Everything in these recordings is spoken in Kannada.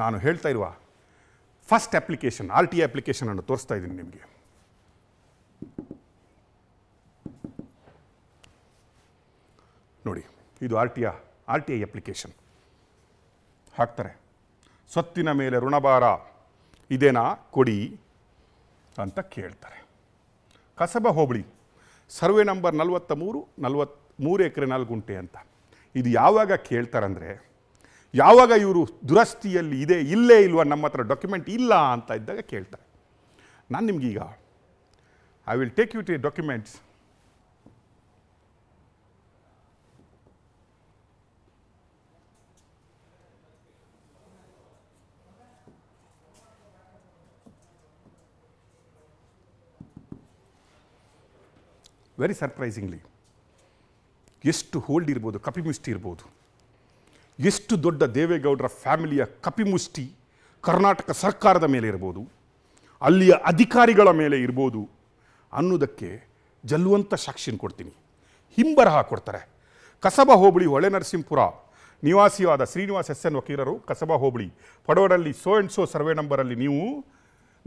ನಾನು ಹೇಳ್ತಾ ಇರುವ ಫಸ್ಟ್ ಅಪ್ಲಿಕೇಶನ್ ಆರ್ ಟಿ ಅನ್ನು ತೋರಿಸ್ತಾ ಇದ್ದೀನಿ ನಿಮಗೆ ನೋಡಿ ಇದು R T R T I application ಹಾಕ್ತಾರೆ ಸ್ವತ್ತಿನ ಮೇಲೆ ಋಣಭಾರ ಇದೇನಾ ಕೊಡಿ ಅಂತ ಕೇಳ್ತಾರೆ ಕಸಬ ಹೋಬಳಿ ಸರ್ವೆ ನಂಬರ್ ನಲವತ್ತ ಮೂರು ನಲ್ವತ್ ಮೂರು ಎಕರೆ ನಾಲ್ಕು ಗುಂಟೆ ಅಂತ ಇದು ಯಾವಾಗ ಕೇಳ್ತಾರಂದರೆ ಯಾವಾಗ ಇವರು ದುರಸ್ತಿಯಲ್ಲಿ ಇದೆ ಇಲ್ಲೇ ಇಲ್ವ ನಮ್ಮ ಹತ್ರ ಡಾಕ್ಯುಮೆಂಟ್ ಇಲ್ಲ ಅಂತ ಇದ್ದಾಗ ಕೇಳ್ತಾರೆ ನಾನು ನಿಮಗೀಗ I will take you to documents very surprisingly ಎಷ್ಟು ಹೋಲ್ಡ್ ಇರ್ಬೋದು ಕಪಿಮಿಸ್ಟ್ ಇರ್ಬೋದು ಎಷ್ಟು ದೊಡ್ಡ ದೇವೇಗೌಡರ ಫ್ಯಾಮಿಲಿಯ ಕಪಿಮುಷ್ಟಿ ಕರ್ನಾಟಕ ಸರ್ಕಾರದ ಮೇಲೆ ಇರ್ಬೋದು ಅಲ್ಲಿಯ ಅಧಿಕಾರಿಗಳ ಮೇಲೆ ಇರ್ಬೋದು ಅನ್ನೋದಕ್ಕೆ ಜಲ್ಲುವಂಥ ಸಾಕ್ಷಿನ ಕೊಡ್ತೀನಿ ಹಿಂಬರಹ ಕೊಡ್ತಾರೆ ಕಸಬಾ ಹೋಬಳಿ ಹೊಳೆ ನರಸಿಂಹಪುರ ನಿವಾಸಿಯಾದ ಶ್ರೀನಿವಾಸ್ ಎಸ್ ಎನ್ ವಕೀಲರು ಕಸಬಾ ಹೋಬಳಿ ಪಡೋಡಲ್ಲಿ ಸೋ ಆ್ಯಂಡ್ ಸೋ ಸರ್ವೆ ನಂಬರಲ್ಲಿ ನೀವು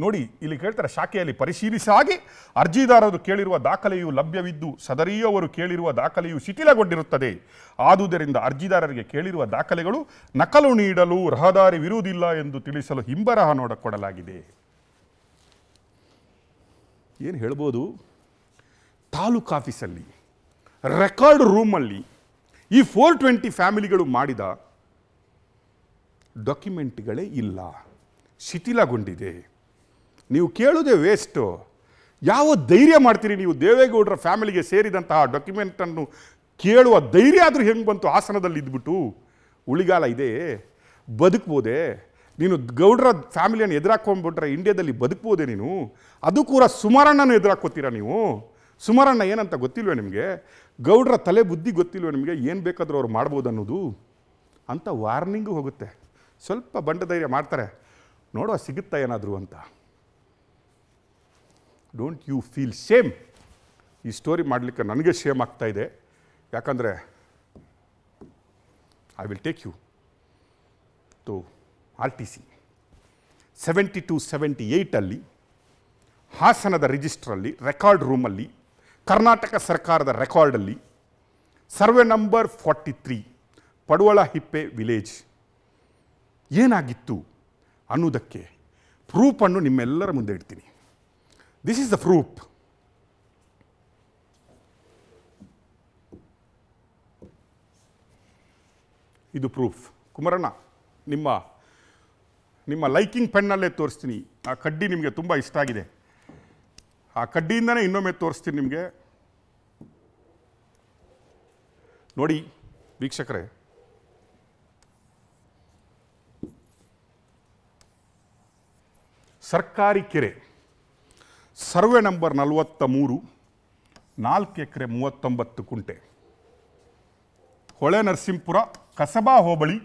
ನೋಡಿ ಇಲ್ಲಿ ಕೇಳ್ತಾರೆ ಶಾಖೆಯಲ್ಲಿ ಪರಿಶೀಲಿಸಾಗಿ ಅರ್ಜಿದಾರರು ಕೇಳಿರುವ ದಾಖಲೆಯು ಲಭ್ಯವಿದ್ದು ಸದರಿಯವರು ಕೇಳಿರುವ ದಾಖಲೆಯು ಶಿಥಿಲಗೊಂಡಿರುತ್ತದೆ ಆದುದರಿಂದ ಅರ್ಜಿದಾರರಿಗೆ ಕೇಳಿರುವ ದಾಖಲೆಗಳು ನಕಲು ನೀಡಲು ರಹದಾರಿವಿರುವುದಿಲ್ಲ ಎಂದು ತಿಳಿಸಲು ಹಿಂಬರಹ ನೋಡಕೊಡಲಾಗಿದೆ ಏನು ಹೇಳ್ಬೋದು ತಾಲೂಕು ಆಫೀಸಲ್ಲಿ ರೆಕಾರ್ಡ್ ರೂಮಲ್ಲಿ ಈ ಫೋರ್ ಟ್ವೆಂಟಿ ಫ್ಯಾಮಿಲಿಗಳು ಮಾಡಿದ ಡಾಕ್ಯುಮೆಂಟ್ಗಳೇ ಇಲ್ಲ ಶಿಥಿಲಗೊಂಡಿದೆ ನೀವು ಕೇಳೋದೇ ವೇಸ್ಟು ಯಾವ ಧೈರ್ಯ ಮಾಡ್ತೀರಿ ನೀವು ದೇವೇಗೌಡರ ಫ್ಯಾಮಿಲಿಗೆ ಸೇರಿದಂತಹ ಡಾಕ್ಯುಮೆಂಟನ್ನು ಕೇಳುವ ಧೈರ್ಯ ಆದರೂ ಹೆಂಗೆ ಬಂತು ಆಸನದಲ್ಲಿ ಇದ್ಬಿಟ್ಟು ಉಳಿಗಾಲ ಇದೆ ಬದುಕ್ಬೋದೆ ನೀನು ಗೌಡ್ರ ಫ್ಯಾಮಿಲಿಯನ್ನು ಎದುರಾಕೊಂಡ್ಬಿಟ್ರೆ ಇಂಡಿಯಾದಲ್ಲಿ ಬದುಕ್ಬೋದೆ ನೀನು ಅದು ಕೂಡ ಸುಮಾರಣ್ಣನ ಎದುರಾಕೋತೀರಾ ನೀವು ಸುಮಾರಣ್ಣ ಏನಂತ ಗೊತ್ತಿಲ್ವೇ ನಿಮಗೆ ಗೌಡ್ರ ತಲೆ ಬುದ್ಧಿ ಗೊತ್ತಿಲ್ವೇ ನಿಮಗೆ ಏನು ಬೇಕಾದರೂ ಅವ್ರು ಮಾಡ್ಬೋದು ಅನ್ನೋದು ಅಂತ ವಾರ್ನಿಂಗು ಹೋಗುತ್ತೆ ಸ್ವಲ್ಪ ಬಂಡ ಧೈರ್ಯ ಮಾಡ್ತಾರೆ ನೋಡುವ ಸಿಗುತ್ತಾ ಏನಾದರೂ ಅಂತ ಡೋಂಟ್ ಯು ಫೀಲ್ ಸೇಮ್ ಈ ಸ್ಟೋರಿ ಮಾಡಲಿಕ್ಕೆ ನನಗೆ ಸೇಮ್ ಆಗ್ತಾ ಇದೆ ಯಾಕಂದರೆ I will take you to R T C seventy two seventy ಏಯ್ಟಲ್ಲಿ ಹಾಸನದ ರಿಜಿಸ್ಟ್ರಲ್ಲಿ ರೆಕಾರ್ಡ್ ರೂಮಲ್ಲಿ ಕರ್ನಾಟಕ ಸರ್ಕಾರದ ರೆಕಾರ್ಡಲ್ಲಿ survey number forty three Paduvalahippe village ಏನಾಗಿತ್ತು ಅನ್ನೋದಕ್ಕೆ ಪ್ರೂಫನ್ನು ನಿಮ್ಮೆಲ್ಲರ ಮುಂದೆ ಇಡ್ತೀನಿ This is the proof. ಇದು ಪ್ರೂಫ್ ಕುಮಾರಣ್ಣ ನಿಮ್ಮ ನಿಮ್ಮ ಲೈಕಿಂಗ್ ಪೆನ್ನಲ್ಲೇ ತೋರಿಸ್ತೀನಿ ಆ ಕಡ್ಡಿ ನಿಮಗೆ ತುಂಬ ಇಷ್ಟ ಆಗಿದೆ ಆ ಕಡ್ಡಿಯಿಂದನೇ ಇನ್ನೊಮ್ಮೆ ತೋರಿಸ್ತೀನಿ ನಿಮಗೆ ನೋಡಿ ವೀಕ್ಷಕರೇ ಸರ್ಕಾರಿ ಕೆರೆ ಸರ್ವೆ ನಂಬರ್ ನಲವತ್ತ ಮೂರು ನಾಲ್ಕು ಎಕರೆ ಮೂವತ್ತೊಂಬತ್ತು ಕುಂಟೆ ಹೊಳೆ ನರಸಿಂಹಪುರ ಕಸಬಾ ಹೋಬಳಿ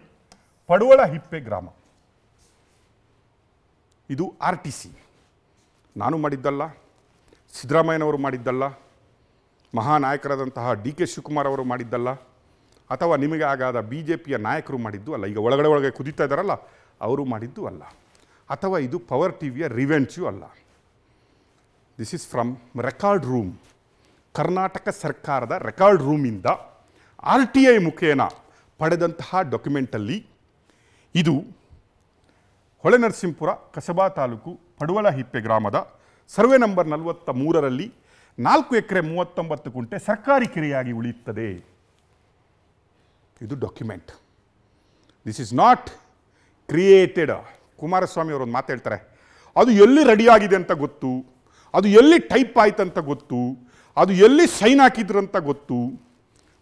ಪಡುವಳ ಹಿಪ್ಪೆ ಗ್ರಾಮ ಇದು ಆರ್ ಟಿ ಸಿ ನಾನು ಮಾಡಿದ್ದಲ್ಲ ಸಿದ್ದರಾಮಯ್ಯನವರು ಮಾಡಿದ್ದಲ್ಲ ಮಹಾನಾಯಕರಾದಂತಹ ಡಿ ಕೆ ಶಿವಕುಮಾರ್ ಅವರು ಮಾಡಿದ್ದಲ್ಲ ಅಥವಾ ನಿಮಗೆ ಆಗಾದ ಬಿ ಜೆ ಪಿಯ ನಾಯಕರು ಮಾಡಿದ್ದು ಅಲ್ಲ ಈಗ ಒಳಗಡೆ ಒಳಗೆ ಕುದೀತಾ ಇದ್ದಾರಲ್ಲ ಅವರು ಮಾಡಿದ್ದು ಅಲ್ಲ ಅಥವಾ ಇದು ಪವರ್ ಟಿವಿಯ ರಿವೆಂಚು ಅಲ್ಲ this is from record room Karnataka ಸರ್ಕಾರದ ರೆಕಾರ್ಡ್ ರೂಮಿಂದ ಆರ್ ಟಿ ಐ ಮುಖೇನ ಪಡೆದಂತಹ ಡಾಕ್ಯುಮೆಂಟಲ್ಲಿ ಇದು ಹೊಳೆ ನರಸಿಂಹಪುರ ಕಸಬಾ ತಾಲೂಕು ಪಡುವಳ ಹಿಪ್ಪೆ ಗ್ರಾಮದ ಸರ್ವೆ ನಂಬರ್ ನಲವತ್ತ ಮೂರರಲ್ಲಿ ನಾಲ್ಕು ಎಕರೆ ಮೂವತ್ತೊಂಬತ್ತು ಕುಂಟೆ ಸರ್ಕಾರಿ ಕೆರೆಯಾಗಿ ಉಳಿಯುತ್ತದೆ ಇದು document this is not created Kumaraswamy ಅವರೊಂದು ಮಾತಾಡ್ತಾರೆ ಅದು ಎಲ್ಲಿ ರೆಡಿಯಾಗಿದೆ ಅಂತ ಗೊತ್ತು ಅದು ಎಲ್ಲಿ ಟೈಪ್ ಅಂತ ಗೊತ್ತು ಅದು ಎಲ್ಲಿ ಸೈನ್ ಹಾಕಿದ್ರು ಅಂತ ಗೊತ್ತು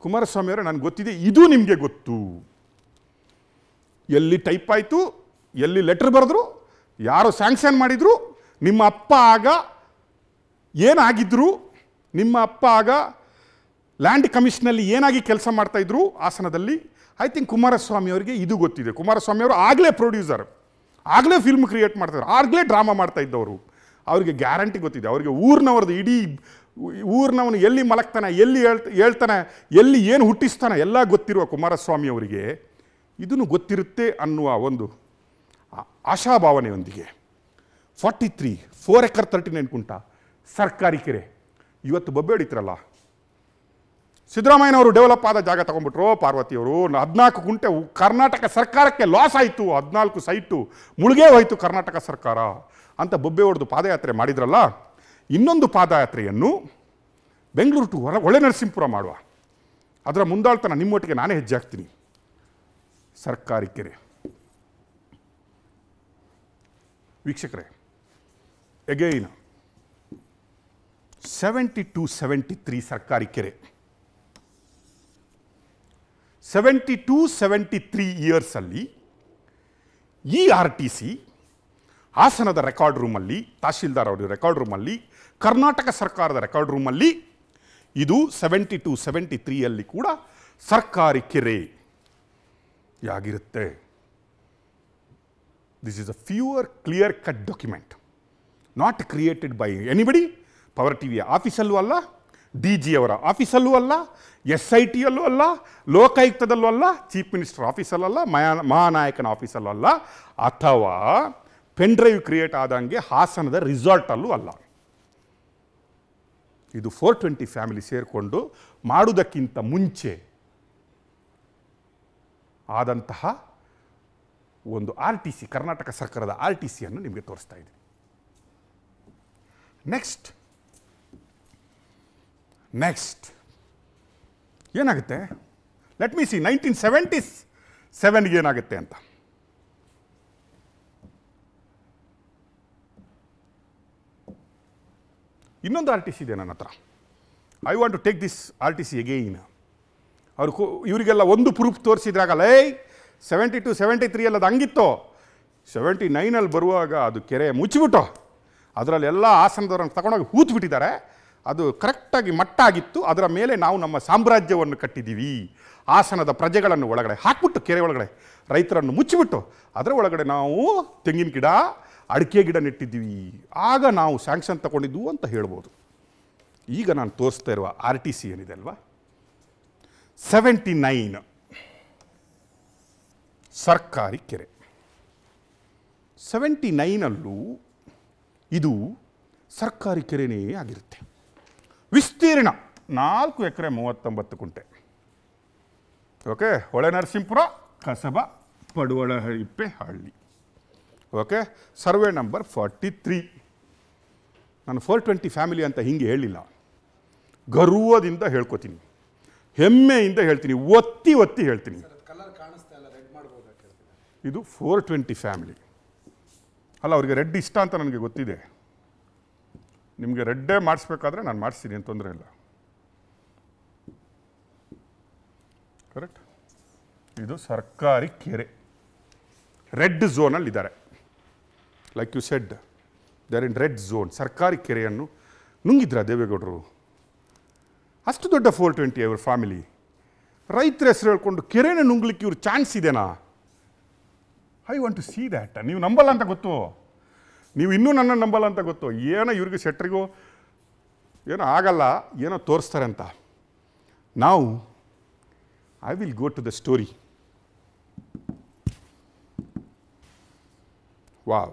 ಕುಮಾರಸ್ವಾಮಿಯವರು ನನಗೆ ಗೊತ್ತಿದೆ ಇದು ನಿಮಗೆ ಗೊತ್ತು ಎಲ್ಲಿ ಟೈಪ್ ಆಯಿತು ಎಲ್ಲಿ ಲೆಟ್ರ್ ಬರೆದ್ರು ಯಾರು ಸ್ಯಾಂಕ್ಷನ್ ಮಾಡಿದರು ನಿಮ್ಮ ಅಪ್ಪ ಆಗ ಏನಾಗಿದ್ರು ನಿಮ್ಮ ಅಪ್ಪ ಆಗ ಲ್ಯಾಂಡ್ ಕಮಿಷನಲ್ಲಿ ಏನಾಗಿ ಕೆಲಸ ಮಾಡ್ತಾಯಿದ್ರು ಆಸನದಲ್ಲಿ ಐ ಥಿಂಕ್ ಕುಮಾರಸ್ವಾಮಿಯವರಿಗೆ ಇದು ಗೊತ್ತಿದೆ ಕುಮಾರಸ್ವಾಮಿಯವರು ಆಗಲೇ ಪ್ರೊಡ್ಯೂಸರ್ ಆಗಲೇ ಫಿಲ್ಮ್ ಕ್ರಿಯೇಟ್ ಮಾಡ್ತಾಯಿದ್ರು ಆಗಲೇ ಡ್ರಾಮಾ ಮಾಡ್ತಾಯಿದ್ದವರು ಅವರಿಗೆ ಗ್ಯಾರಂಟಿ ಗೊತ್ತಿದೆ ಅವರಿಗೆ ಊರಿನವ್ರದ್ದು ಇಡೀ ಊರಿನವನು ಎಲ್ಲಿ ಮಲಗ್ತಾನೆ ಎಲ್ಲಿ ಹೇಳ್ತ ಹೇಳ್ತಾನೆ ಎಲ್ಲಿ ಏನು ಹುಟ್ಟಿಸ್ತಾನೆ ಎಲ್ಲ ಗೊತ್ತಿರುವ ಕುಮಾರಸ್ವಾಮಿ ಅವರಿಗೆ ಇದನ್ನು ಗೊತ್ತಿರುತ್ತೆ ಅನ್ನುವ ಒಂದು ಆಶಾಭಾವನೆಯೊಂದಿಗೆ forty three four acre thirty nine ಕುಂಟ ಸರ್ಕಾರಿ ಕೆರೆ ಇವತ್ತು ಬೊಬ್ಬೆ ಹೊಡಿತಿರಲ್ಲ ಸಿದ್ದರಾಮಯ್ಯನವರು ಡೆವಲಪ್ ಆದ ಜಾಗ ತೊಗೊಂಬಿಟ್ರು ಪಾರ್ವತಿಯವರು ಹದಿನಾಲ್ಕು ಕುಂಟೆ ಕರ್ನಾಟಕ ಸರ್ಕಾರಕ್ಕೆ ಲಾಸ್ ಆಯಿತು ಹದಿನಾಲ್ಕು ಸೈಟು ಮುಳುಗೇ ಹೋಯಿತು ಕರ್ನಾಟಕ ಸರ್ಕಾರ ಅಂತ ಬೊಬ್ಬೆ ಹೊಡೆದು ಪಾದಯಾತ್ರೆ ಮಾಡಿದ್ರಲ್ಲ ಇನ್ನೊಂದು ಪಾದಯಾತ್ರೆಯನ್ನು ಬೆಂಗಳೂರು ಟು ಹೊರ ಒಳ್ಳೆ ನರಸಿಂಹಪುರ ಮಾಡುವ ಅದರ ಮುಂದಾಳ್ತನ ನಿಮ್ಮೊಟ್ಟಿಗೆ ನಾನೇ ಹೆಜ್ಜೆ ಹಾಕ್ತೀನಿ ಸರ್ಕಾರಿ ಕೆರೆ ವೀಕ್ಷಕರೇ again seventy two seventy three ಸರ್ಕಾರಿ ಕೆರೆ ಸೆವೆಂಟಿ ಟು ಸೆವೆಂಟಿ ತ್ರೀ ಇಯರ್ಸಲ್ಲಿ ಇ ಆರ್ ಟಿ ಸಿ ಹಾಸನದ ರೆಕಾರ್ಡ್ ರೂಮಲ್ಲಿ ತಹಶೀಲ್ದಾರ್ ಅವರ ರೆಕಾರ್ಡ್ ರೂಮಲ್ಲಿ ಕರ್ನಾಟಕ ಸರ್ಕಾರದ ರೆಕಾರ್ಡ್ ರೂಮಲ್ಲಿ ಇದು ಸೆವೆಂಟಿ ಟು ಸೆವೆಂಟಿ ತ್ರೀಯಲ್ಲಿ ಕೂಡ ಸರ್ಕಾರಿ ಕೆರೆ ಆಗಿರುತ್ತೆ this is a pure clear cut document not created by anybody power ಟಿ ವಿಯ ಆಫೀಸಲ್ಲೂ ಅಲ್ಲ ಡಿ ಜಿ ಅವರ ಆಫೀಸಲ್ಲೂ ಅಲ್ಲ ಎಸ್ ಐ ಟಿಯಲ್ಲೂ ಅಲ್ಲ ಲೋಕಾಯುಕ್ತದಲ್ಲೂ ಅಲ್ಲ ಚೀಫ್ ಮಿನಿಸ್ಟರ್ ಆಫೀಸಲ್ಲಲ್ಲ ಮಹಾ ಮಹಾನಾಯಕನ ಆಫೀಸಲ್ಲೂ ಅಲ್ಲ ಅಥವಾ ಪೆನ್ ಡ್ರೈವ್ ಕ್ರಿಯೇಟ್ ಆದಂಗೆ ಹಾಸನದ ರಿಸಾರ್ಟಲ್ಲೂ ಅಲ್ಲ ಇದು ಫೋರ್ ಟ್ವೆಂಟಿ ಫ್ಯಾಮಿಲಿ ಸೇರಿಕೊಂಡು ಮಾಡುವುದಕ್ಕಿಂತ ಮುಂಚೆ ಆದಂತಹ ಒಂದು ಆರ್ ಟಿ ಸಿ ಕರ್ನಾಟಕ ಸರ್ಕಾರದ ಆರ್ ಟಿ ಸಿಯನ್ನು ನಿಮಗೆ ತೋರಿಸ್ತಾ ಇದ್ದೀನಿ ನೆಕ್ಸ್ಟ್ ನೆಕ್ಸ್ಟ್ ಏನಾಗುತ್ತೆ let me see nineteen seventy ಸೆವೆನ್ಗೆ ಏನಾಗುತ್ತೆ ಅಂತ ಇನ್ನೊಂದು ಆರ್ ಟಿ ಸಿ ಇದೆ ನನ್ನ ಹತ್ರ I want to take this R T C again ಅವ್ರು ಇವರಿಗೆಲ್ಲ ಒಂದು ಪ್ರೂಫ್ ತೋರಿಸಿದ್ರಾಗಲ್ಲ ಏಯ್ ಸೆವೆಂಟಿ ಟು ಸೆವೆಂಟಿ ತ್ರೀಯಲ್ಲಿ ಅದು ಹಂಗಿತ್ತು ಸೆವೆಂಟಿ ನೈನಲ್ಲಿ ಬರುವಾಗ ಅದು ಕೆರೆ ಮುಚ್ಚಿಬಿಟ್ಟು ಅದರಲ್ಲೆಲ್ಲ ಆಸನದವರನ್ನು ತಗೊಂಡೋಗಿ ಹೂತ್ಬಿಟ್ಟಿದ್ದಾರೆ ಬಿಟ್ಟಿದ್ದಾರೆ ಅದು ಕರೆಕ್ಟಾಗಿ ಮಟ್ಟ ಆಗಿತ್ತು ಅದರ ಮೇಲೆ ನಾವು ನಮ್ಮ ಸಾಮ್ರಾಜ್ಯವನ್ನು ಕಟ್ಟಿದ್ದೀವಿ ಆಸನದ ಪ್ರಜೆಗಳನ್ನು ಒಳಗಡೆ ಹಾಕ್ಬಿಟ್ಟು ಕೆರೆ ಒಳಗಡೆ ರೈತರನ್ನು ಮುಚ್ಚಿಬಿಟ್ಟು ಅದರ ಒಳಗಡೆ ನಾವು ತೆಂಗಿನ ಗಿಡ ಅಡಿಕೆ ಗಿಡ ನೆಟ್ಟಿದ್ದೀವಿ ಆಗ ನಾವು ಸ್ಯಾಂಕ್ಷನ್ ತಗೊಂಡಿದ್ವು ಅಂತ ಹೇಳ್ಬೋದು ಈಗ ನಾನು ತೋರಿಸ್ತಾ ಇರುವ ಆರ್ ಟಿ ಸಿ ಏನಿದೆ ಅಲ್ವಾ ಸೆವೆಂಟಿ ನೈನ್ ಸರ್ಕಾರಿ ಕೆರೆ ಸೆವೆಂಟಿ ನೈನಲ್ಲೂ ಇದು ಸರ್ಕಾರಿ ಕೆರೆನೇ ಆಗಿರುತ್ತೆ ವಿಸ್ತೀರ್ಣ ನಾಲ್ಕು ಎಕರೆ ಮೂವತ್ತೊಂಬತ್ತು ಕುಂಟೆ ಓಕೆ ಹೊಳೆ ನರಸಿಂಹಪುರ ಕಸಬ ಪಡುವಳಹಿಪ್ಪೆ ಹಳ್ಳಿ okay survey number forty three ನಾನು ಫೋರ್ ಟ್ವೆಂಟಿ ಫ್ಯಾಮಿಲಿ ಅಂತ ಹಿಂಗೆ ಹೇಳಿಲ್ಲ ಗರ್ವದಿಂದ ಹೇಳ್ಕೊತೀನಿ ಹೆಮ್ಮೆಯಿಂದ ಹೇಳ್ತೀನಿ ಒತ್ತಿ ಒತ್ತಿ ಹೇಳ್ತೀನಿ ಇದು ಫೋರ್ ಟ್ವೆಂಟಿ ಫ್ಯಾಮಿಲಿ ಅಲ್ಲ ಅವರಿಗೆ ರೆಡ್ ಇಷ್ಟ ಅಂತ ನನಗೆ ಗೊತ್ತಿದೆ ನಿಮಗೆ ರೆಡ್ಡೇ ಮಾಡಿಸ್ಬೇಕಾದ್ರೆ ನಾನು ಮಾಡಿಸ್ತೀನಿ ಏನು ತೊಂದರೆ ಇಲ್ಲ ಕರೆಕ್ಟ್ ಇದು ಸರ್ಕಾರಿ ಕೆರೆ ರೆಡ್ ಇದ್ದಾರೆ like you said they are in red zone ಸರ್ಕಾರಿ ಕೆರೆಯನ್ನು ನುಂಗಿದ್ರ ದೇವೇಗೌಡರು ಅಷ್ಟು ದೊಡ್ಡ ಫೋರ್ ಟ್ವೆಂಟಿ ಅವರ್ ಫ್ಯಾಮಿಲಿ ರೈತರ ಹೆಸರು ಹೇಳ್ಕೊಂಡು ಕೆರೆನ ನುಂಗ್ಲಿಕ್ಕೆ ಇವ್ರು ಚಾನ್ಸ್ ಇದೆನಾ I want to see that ನೀವು ನಂಬಲ್ಲ ಅಂತ ಗೊತ್ತು ನೀವು ಇನ್ನೂ ನನ್ನ ನಂಬಲ್ಲ ಅಂತ ಗೊತ್ತು ಏನೋ ಇವ್ರಿಗೆ ಶೆಟ್ರಿಗೂ ಏನೋ ಆಗಲ್ಲ ಏನೋ ತೋರಿಸ್ತಾರೆ ಅಂತ ನಾವು I will go to the story wow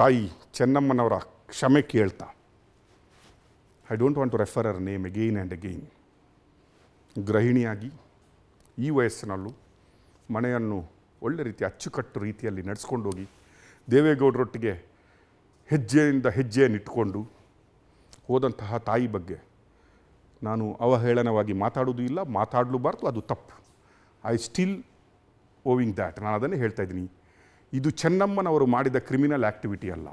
ತಾಯಿ ಚೆನ್ನಮ್ಮನವರ ಕ್ಷಮೆ ಕೇಳ್ತಾ I don't want to refer her name again and again ಗೃಹಿಣಿಯಾಗಿ ಈ ವಯಸ್ಸಿನಲ್ಲೂ ಮನೆಯನ್ನು ಒಳ್ಳೆ ರೀತಿ ಅಚ್ಚುಕಟ್ಟು ರೀತಿಯಲ್ಲಿ ನಡೆಸ್ಕೊಂಡು ಹೋಗಿ ದೇವೇಗೌಡರೊಟ್ಟಿಗೆ ಹೆಜ್ಜೆಯಿಂದ ಹೆಜ್ಜೆಯನ್ನಿಟ್ಟುಕೊಂಡು ಹೋದಂತಹ ತಾಯಿ ಬಗ್ಗೆ ನಾನು ಅವಹೇಳನವಾಗಿ ಮಾತಾಡೋದು ಇಲ್ಲ ಮಾತಾಡಲೂಬಾರ್ದು ಅದು ತಪ್ಪು ಐ ಸ್ಟಿಲ್ ಓವಿಂಗ್ ದ್ಯಾಟ್ ನಾನು ಅದನ್ನೇ ಹೇಳ್ತಾ ಇದ್ದೀನಿ ಇದು ಚೆನ್ನಮ್ಮನವರು ಮಾಡಿದ ಕ್ರಿಮಿನಲ್ ಆ್ಯಕ್ಟಿವಿಟಿ ಅಲ್ಲ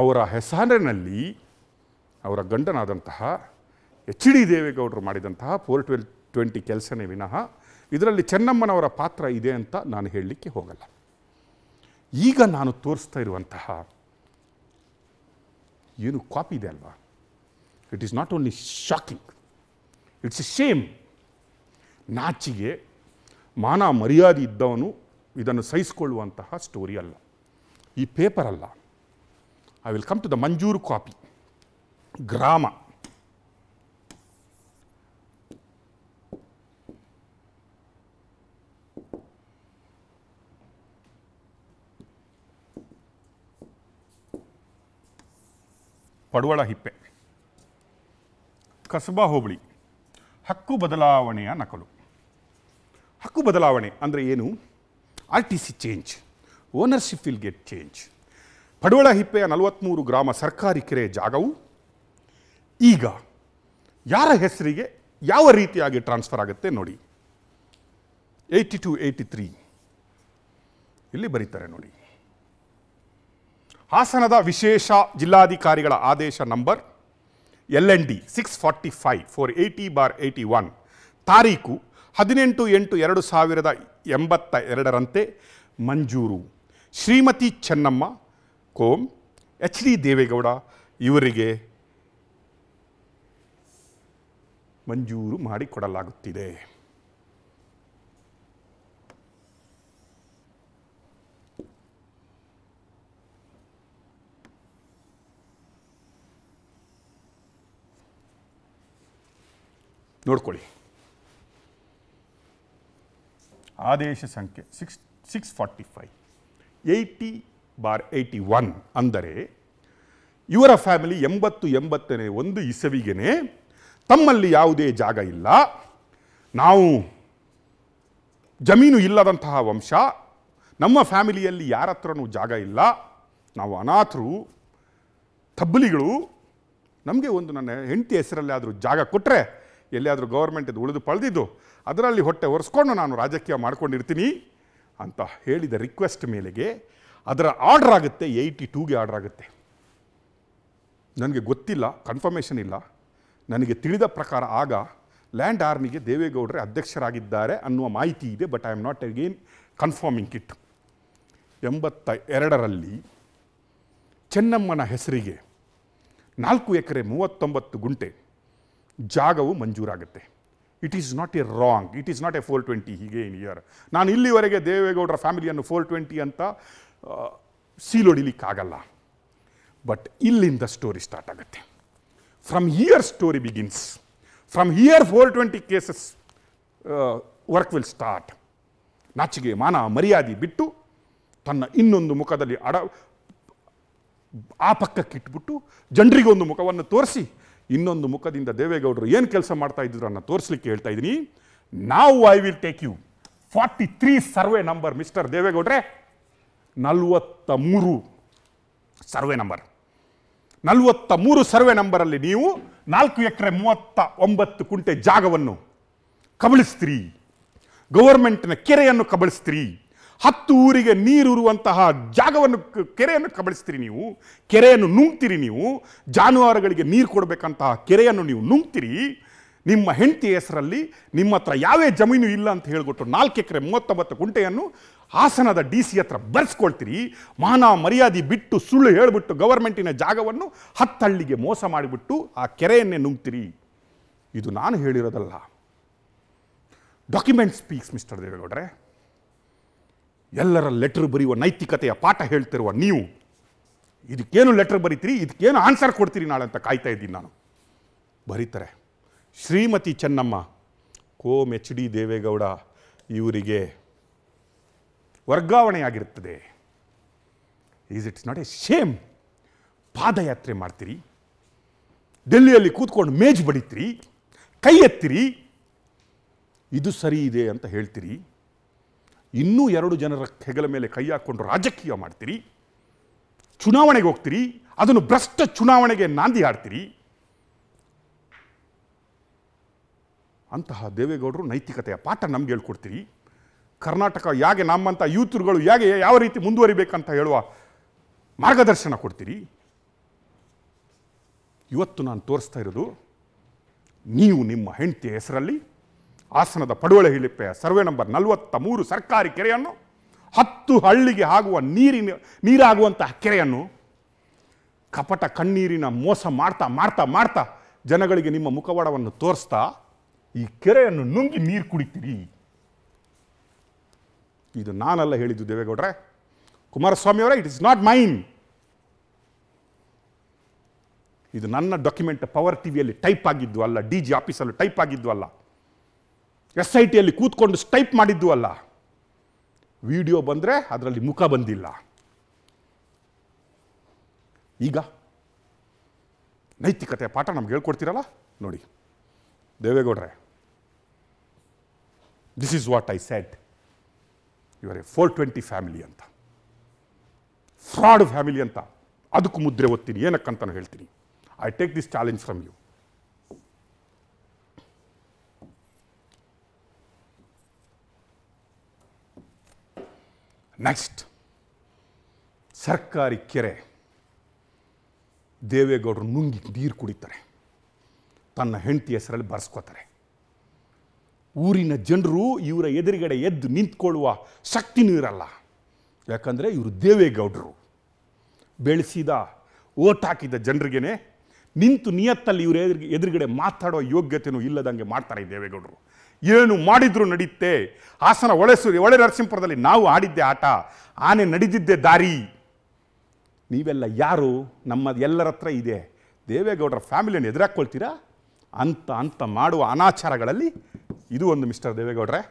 ಅವರ ಹೆಸರಿನಲ್ಲಿ ಅವರ ಗಂಡನಾದಂತಹ ಎಚ್ ಡಿ ದೇವೇಗೌಡರು ಮಾಡಿದಂತಹ ಫೋರ್ ಟ್ವೆಲ್ ಟ್ವೆಂಟಿ ಕೆಲಸನೇ ವಿನಃ ಇದರಲ್ಲಿ ಚೆನ್ನಮ್ಮನವರ ಪಾತ್ರ ಇದೆ ಅಂತ ನಾನು ಹೇಳಲಿಕ್ಕೆ ಹೋಗಲ್ಲ ಈಗ ನಾನು ತೋರಿಸ್ತಾ ಇರುವಂತಹ ಏನು ಕಾಪಿ ಇದೆ ಅಲ್ವಾ it is not only shocking it's a shame ನಾಚಿಗೆ ಮಾನ ಮರ್ಯಾದೆ ಇದ್ದವನು ಇದನ್ನು ಸಹಿಸಿಕೊಳ್ಳುವಂತಹ ಸ್ಟೋರಿ ಅಲ್ಲ ಈ ಪೇಪರ್ ಅಲ್ಲ I will come to the ಮಂಜೂರು ಕಾಪಿ ಗ್ರಾಮ ಪಡುವಳ ಹಿಪ್ಪೆ ಕಸಬಾ ಹೋಬಳಿ ಹಕ್ಕು ಬದಲಾವಣೆಯ ನಕಲು ಹಕ್ಕು ಬದಲಾವಣೆ ಅಂದರೆ ಏನು R T C change ownership will get change ಪಡುವಳ ಹಿಪ್ಪೆಯ ನಲವತ್ತ್ಮೂರು ಗ್ರಾಮ ಸರ್ಕಾರಿ ಕೆರೆ ಜಾಗವು ಈಗ ಯಾರ ಹೆಸರಿಗೆ ಯಾವ ರೀತಿಯಾಗಿ ಟ್ರಾನ್ಸ್ಫರ್ ಆಗುತ್ತೆ ನೋಡಿ ಏಯ್ಟಿ ಟು ಏಯ್ಟಿ ತ್ರೀ ಇಲ್ಲಿ ಬರೀತಾರೆ ನೋಡಿ ಹಾಸನದ ವಿಶೇಷ ಜಿಲ್ಲಾಧಿಕಾರಿಗಳ ಆದೇಶ number L N D six forty five four eighty bar eighty one ತಾರೀಕು ಹದಿನೆಂಟು ಎಂಟು ಎರಡು ಸಾವಿರದ ಎಂಬತ್ತ ಎರಡರಂತೆ ಮಂಜೂರು ಶ್ರೀಮತಿ ಚೆನ್ನಮ್ಮ ಕೋಮ್ ಎಚ್ ಡಿ ದೇವೇಗೌಡ ಇವರಿಗೆ ಮಂಜೂರು ಮಾಡಿಕೊಡಲಾಗುತ್ತಿದೆ ನೋಡ್ಕೊಳ್ಳಿ ಆದೇಶ ಸಂಖ್ಯೆ six six forty five eighty bar eighty one ಅಂದರೆ ಇವರ ಫ್ಯಾಮಿಲಿ ಎಂಬತ್ತು ಎಂಬತ್ತನೇ ಒಂದು ಇಸವಿಗೆನೆ ತಮ್ಮಲ್ಲಿ ಯಾವುದೇ ಜಾಗ ಇಲ್ಲ ನಾವು ಜಮೀನು ಇಲ್ಲದಂತಹ ವಂಶ ನಮ್ಮ ಫ್ಯಾಮಿಲಿಯಲ್ಲಿ ಯಾರ ಹತ್ರನೂ ಜಾಗ ಇಲ್ಲ ನಾವು ಅನಾಥರು ತಬ್ಬಲಿಗಳು ನಮಗೆ ಒಂದು ನನ್ನ ಹೆಂಡತಿ ಹೆಸರಲ್ಲಾದರೂ ಜಾಗ ಕೊಟ್ಟರೆ ಎಲ್ಲಿಯಾದರೂ ಗೌರ್ಮೆಂಟ್ ಇದು ಉಳಿದು ಪಳೆದಿದ್ದು ಅದರಲ್ಲಿ ಹೊಟ್ಟೆ ಒರೆಸ್ಕೊಂಡು ನಾನು ರಾಜಕೀಯ ಮಾಡ್ಕೊಂಡಿರ್ತೀನಿ ಅಂತ ಹೇಳಿದ ರಿಕ್ವೆಸ್ಟ್ ಮೇಲೆಗೆ ಅದರ ಆರ್ಡರ್ ಆಗುತ್ತೆ ಏಯ್ಟಿ ಟೂಗೆ ಆರ್ಡ್ರ್ ಆಗುತ್ತೆ ನನಗೆ ಗೊತ್ತಿಲ್ಲ ಕನ್ಫರ್ಮೇಷನ್ ಇಲ್ಲ ನನಗೆ ತಿಳಿದ ಪ್ರಕಾರ ಆಗ ಲ್ಯಾಂಡ್ ಆರ್ಮಿಗೆ ದೇವೇಗೌಡರೇ ಅಧ್ಯಕ್ಷರಾಗಿದ್ದಾರೆ ಅನ್ನುವ ಮಾಹಿತಿ ಇದೆ but I am not again confirming ಕಿಟ್ ಎಂಬತ್ತ ಎರಡರಲ್ಲಿ ಚೆನ್ನಮ್ಮನ ಹೆಸರಿಗೆ ನಾಲ್ಕು ಎಕರೆ ಮೂವತ್ತೊಂಬತ್ತು ಗುಂಟೆ ಜಾಗವು ಮಂಜೂರಾಗುತ್ತೆ it is not a wrong it is not a four twenty ಹೀಗೆ ಇನ್ ಇಯರ್ ನಾನು ಇಲ್ಲಿವರೆಗೆ ದೇವೇಗೌಡರ ಫ್ಯಾಮಿಲಿಯನ್ನು ಫೋರ್ ಟ್ವೆಂಟಿ ಅಂತ ಸೀಲೊಡಿಲಿಕ್ಕಾಗಲ್ಲ ಬಟ್ ಇಲ್ಲಿಂದ ಸ್ಟೋರಿ ಸ್ಟಾರ್ಟ್ ಆಗುತ್ತೆ from here story begins from here four twenty cases work will start ನಾಚಿಗೆ ಮಾನ ಮರ್ಯಾದೆ ಬಿಟ್ಟು ತನ್ನ ಇನ್ನೊಂದು ಮುಖದಲ್ಲಿ ಅಡ ಆ ಪಕ್ಕಕ್ಕಿಟ್ಬಿಟ್ಟು ಜನರಿಗೊಂದು ಮುಖವನ್ನು ತೋರಿಸಿ ಇನ್ನೊಂದು ಮುಖದಿಂದ ದೇವೇಗೌಡರು ಏನು ಕೆಲಸ ಮಾಡ್ತಾ ಇದ್ರು ಅನ್ನೋ ತೋರಿಸ್ಲಿಕ್ಕೆ ಹೇಳ್ತಾ ಇದ್ದೀನಿ ನಾವು I will take you forty three survey number mister ದೇವೇಗೌಡ್ರೆ ನಲ್ವತ್ತ ಮೂರು ಸರ್ವೆ ನಂಬರ್ ನಲ್ವತ್ತ ಮೂರು ಸರ್ವೆ ನಂಬರಲ್ಲಿ ನೀವು ನಾಲ್ಕು ಎಕರೆ ಮೂವತ್ತ ಒಂಬತ್ತು ಕುಂಟೆ ಜಾಗವನ್ನು ಕಬಳಿಸ್ತೀರಿ ಗೌರ್ಮೆಂಟ್ನ ಕೆರೆಯನ್ನು ಕಬಳಿಸ್ತೀರಿ ಹತ್ತು ಊರಿಗೆ ನೀರಿರುವಂತಹ ಜಾಗವನ್ನು ಕೆರೆಯನ್ನು ಕಬಳಿಸ್ತೀರಿ ನೀವು ಕೆರೆಯನ್ನು ನುಂಗ್ತೀರಿ ನೀವು ಜಾನುವಾರುಗಳಿಗೆ ನೀರು ಕೊಡಬೇಕಂತಹ ಕೆರೆಯನ್ನು ನೀವು ನುಂಗ್ತೀರಿ ನಿಮ್ಮ ಹೆಂಡತಿ ಹೆಸರಲ್ಲಿ ನಿಮ್ಮ ಹತ್ರ ಯಾವೇ ಜಮೀನು ಇಲ್ಲ ಅಂತ ಹೇಳಿಬಿಟ್ಟು ನಾಲ್ಕು ಎಕರೆ ಮೂವತ್ತೊಂಬತ್ತು ಗುಂಟೆಯನ್ನು ಹಾಸನದ ಡಿ ಸಿ ಹತ್ರ ಬರೆಸ್ಕೊಳ್ತೀರಿ ಮಾನ ಮರ್ಯಾದೆ ಬಿಟ್ಟು ಸುಳ್ಳು ಹೇಳಿಬಿಟ್ಟು ಗವರ್ಮೆಂಟಿನ ಜಾಗವನ್ನು ಹತ್ತಳ್ಳಿಗೆ ಮೋಸ ಮಾಡಿಬಿಟ್ಟು ಆ ಕೆರೆಯನ್ನೇ ನುಂಗ್ತೀರಿ ಇದು ನಾನು ಹೇಳಿರೋದಲ್ಲ ಡಾಕ್ಯುಮೆಂಟ್ ಸ್ಪೀಕ್ಸ್ ಮಿಸ್ಟರ್ ದೇವೇಗೌಡ್ರೆ ಎಲ್ಲರ ಲೆಟ್ರ್ ಬರೆಯುವ ನೈತಿಕತೆಯ ಪಾಠ ಹೇಳ್ತಿರುವ ನೀವು ಇದಕ್ಕೇನು ಲೆಟ್ರ್ ಬರೀತೀರಿ ಇದಕ್ಕೇನು ಆನ್ಸರ್ ಕೊಡ್ತೀರಿ ನಾಳೆ ಅಂತ ಕಾಯ್ತಾ ಇದ್ದೀನಿ ನಾನು ಬರೀತಾರೆ ಶ್ರೀಮತಿ ಚೆನ್ನಮ್ಮ ಕೋಮ್ ಎಚ್ ಡಿ ದೇವೇಗೌಡ ಇವರಿಗೆ ವರ್ಗಾವಣೆಯಾಗಿರುತ್ತದೆ is it's not a shame ಪಾದಯಾತ್ರೆ ಮಾಡ್ತೀರಿ ಡೆಲ್ಲಿಯಲ್ಲಿ ಕೂತ್ಕೊಂಡು ಮೇಜ್ ಬಡಿತೀರಿ ಕೈ ಎತ್ತಿರಿ ಇದು ಸರಿ ಇದೆ ಅಂತ ಹೇಳ್ತೀರಿ ಇನ್ನೂ ಎರಡು ಜನರ ಹೆಗಲ ಮೇಲೆ ಕೈ ಹಾಕ್ಕೊಂಡು ರಾಜಕೀಯ ಮಾಡ್ತೀರಿ ಚುನಾವಣೆಗೆ ಹೋಗ್ತೀರಿ ಅದನ್ನು ಭ್ರಷ್ಟ ಚುನಾವಣೆಗೆ ನಾಂದಿ ಹಾಡ್ತೀರಿ ಅಂತಹ ದೇವೇಗೌಡರು ನೈತಿಕತೆಯ ಪಾಠ ನಮ್ಗೆ ಹೇಳ್ಕೊಡ್ತೀರಿ ಕರ್ನಾಟಕ ಹೇಗೆ ನಮ್ಮಂಥ ಯೂತರುಗಳು ಹೇಗೆ ಯಾವ ರೀತಿ ಮುಂದುವರಿಬೇಕಂತ ಹೇಳುವ ಮಾರ್ಗದರ್ಶನ ಕೊಡ್ತೀರಿ ಇವತ್ತು ನಾನು ತೋರಿಸ್ತಾ ಇರೋದು ನೀವು ನಿಮ್ಮ ಹೆಂಡತಿಯ ಹೆಸರಲ್ಲಿ ಆಸನದ ಪಡುವಳೆ ಹಿಳಿಪೆಯ ಸರ್ವೆ ನಂಬರ್ ನಲವತ್ತ ಮೂರು ಸರ್ಕಾರಿ ಕೆರೆಯನ್ನು ಹತ್ತು ಹಳ್ಳಿಗೆ ಆಗುವ ನೀರಿನ ನೀರಾಗುವಂತಹ ಕೆರೆಯನ್ನು ಕಪಟ ಕಣ್ಣೀರಿನ ಮೋಸ ಮಾಡ್ತಾ ಮಾಡ್ತಾ ಮಾಡ್ತಾ ಜನಗಳಿಗೆ ನಿಮ್ಮ ಮುಖವಾಡವನ್ನು ತೋರಿಸ್ತಾ ಈ ಕೆರೆಯನ್ನು ನುಂಗಿ ನೀರು ಕುಡಿತೀರಿ ಇದು ನಾನಲ್ಲ ಹೇಳಿದ್ದು ದೇವೇಗೌಡ್ರೆ ಕುಮಾರಸ್ವಾಮಿಯವರೇ ಇಟ್ ಇಸ್ ನಾಟ್ ಮೈನ್ ಇದು ನನ್ನ ಡಾಕ್ಯುಮೆಂಟ್ ಪವರ್ ಟಿವಿಯಲ್ಲಿ ಟೈಪ್ ಆಗಿದ್ದು ಅಲ್ಲ ಡಿ ಜಿ ಆಫೀಸಲ್ಲೂ ಟೈಪ್ ಆಗಿದ್ದು ಅಲ್ಲ ಎಸ್ ಐ ಟಿಯಲ್ಲಿ ಕೂತ್ಕೊಂಡು ಸ್ಟೈಪ್ ಮಾಡಿದ್ದು ಅಲ್ಲ ವಿಡಿಯೋ ಬಂದರೆ ಅದರಲ್ಲಿ ಮುಖ ಬಂದಿಲ್ಲ ಈಗ ನೈತಿಕತೆ ಪಾಠ ನಮ್ಗೆ ಹೇಳ್ಕೊಡ್ತೀರಲ್ಲ ನೋಡಿ ದೇವೇಗೌಡ್ರೆ this is what I said you a four twenty family ಅಂತ ಫ್ರಾಡ್ ಫ್ಯಾಮಿಲಿ ಅಂತ ಅದಕ್ಕೂ ಮುದ್ರೆ ಓದ್ತೀನಿ ಏನಕ್ಕಂತ ಹೇಳ್ತೀನಿ I take this challenge from you next ಸರ್ಕಾರಿ ಕೆರೆ ದೇವೇಗೌಡರು ನುಂಗಿ ನೀರು ಕುಡಿತಾರೆ ತನ್ನ ಹೆಂಡತಿ ಹೆಸರಲ್ಲಿ ಬರೆಸ್ಕೋತಾರೆ ಊರಿನ ಜನರು ಇವರ ಎದುರುಗಡೆ ಎದ್ದು ನಿಂತ್ಕೊಳ್ಳುವ ಶಕ್ತಿನೂ ಇರಲ್ಲ ಯಾಕಂದರೆ ಇವರು ದೇವೇಗೌಡರು ಬೆಳೆಸಿದ ಓಟ್ ಹಾಕಿದ ಜನರಿಗೆ ನಿಂತು ನಿಯತ್ತಲ್ಲಿ ಇವರ ಎದುರು ಎದುರುಗಡೆ ಮಾತಾಡೋ ಯೋಗ್ಯತೆಯೂ ಇಲ್ಲದಂಗೆ ಮಾಡ್ತಾರೆ ದೇವೇಗೌಡರು ಏನು ಮಾಡಿದರೂ ನಡೆಯುತ್ತೆ ಹಾಸನ ಒಳೆಸೂರಿ ಒಳೆ ನರಸಿಂಹಪುರದಲ್ಲಿ ನಾವು ಆಡಿದ್ದೆ ಆಟ ಆನೆ ನಡೆದಿದ್ದೆ ದಾರಿ ನೀವೆಲ್ಲ ಯಾರು ನಮ್ಮ ಎಲ್ಲರ ಹತ್ರ ಇದೆ ದೇವೇಗೌಡರ ಫ್ಯಾಮಿಲಿಯನ್ನು ಎದುರಾಕ್ಕೊಳ್ತೀರಾ ಅಂತ ಅಂತ ಮಾಡುವ ಅನಾಚಾರಗಳಲ್ಲಿ ಇದು ಒಂದು ಮಿಸ್ಟರ್ ದೇವೇಗೌಡ್ರೆ